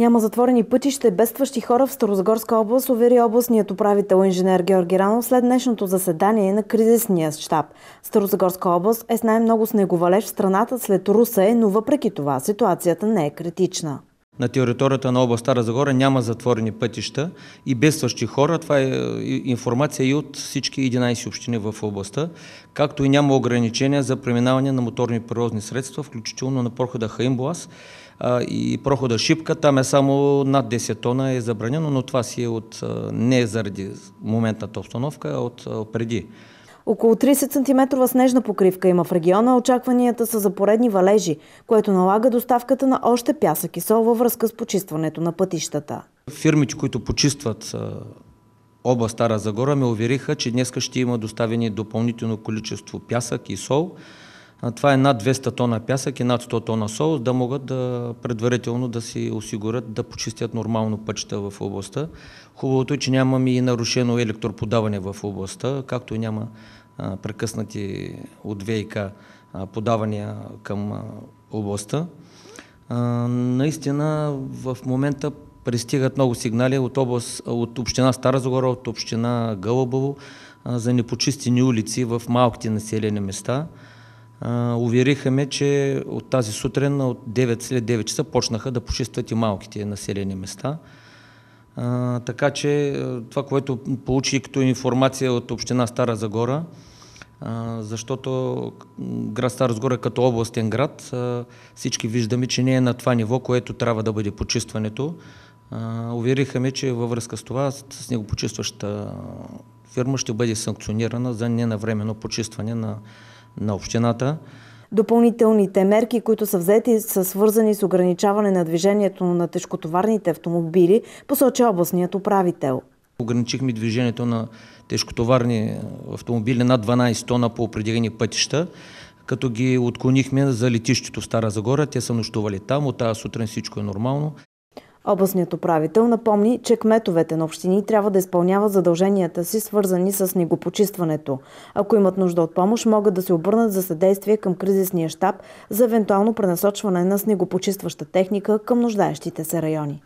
Няма затворени пътища, бестващи хора в Старозагорска област, увери областният управител инженер Георги Ранов след днешното заседание на кризисния щаб. Старозагорска област е с най-много снеговалеж в страната след е, но въпреки това ситуацията не е критична. На територията на област Стара Загора няма затворени пътища и бедстващи хора. Това е, е информация и от всички 11 общини в областта, както и няма ограничения за преминаване на моторни превозни средства, включително на прохода Хаимбоас, и прохода Шипка, там е само над 10 тона е забранено, но това си е от, не е заради моментната обстановка, а от, преди. Около 30 см снежна покривка има в региона, очакванията са за поредни валежи, което налага доставката на още пясък и сол във връзка с почистването на пътищата. Фирмите, които почистват оба Стара Загора, ме увериха, че днес ще има доставени допълнително количество пясък и сол, това е над 200 тона пясък и над 100 тона сол, да могат да предварително да си осигурят да почистят нормално пътища в областта. Хубавото е, че нямаме и нарушено електроподаване в областта, както и няма а, прекъснати от ВИК подавания към а, областта. А, наистина в момента пристигат много сигнали от, област, от община Стара Загора, от община Гълъбово за непочистени улици в малките населени места – Увериха че от тази сутрин, от 9 след 9 часа, почнаха да почистват и малките населени места. А, така че това, което получи като информация от община Стара Загора, а, защото град Стара Загора е като областен град, а, всички виждаме, че не е на това ниво, което трябва да бъде почистването. Увериха ме, че във връзка с това с него почистващата фирма ще бъде санкционирана за ненавременно почистване на на общината. Допълнителните мерки, които са взети, са свързани с ограничаване на движението на тежкотоварните автомобили, посочи областният управител. Ограничихме движението на тежкотоварни автомобили над 12 тона по определени пътища, като ги отклонихме за летището в Стара Загора. Те са нощували там, от тази сутрин всичко е нормално. Областният управител напомни, че кметовете на общини трябва да изпълняват задълженията си, свързани с снегопочистването. Ако имат нужда от помощ, могат да се обърнат за съдействие към кризисния щаб за евентуално пренасочване на снегопочистваща техника към нуждаещите се райони.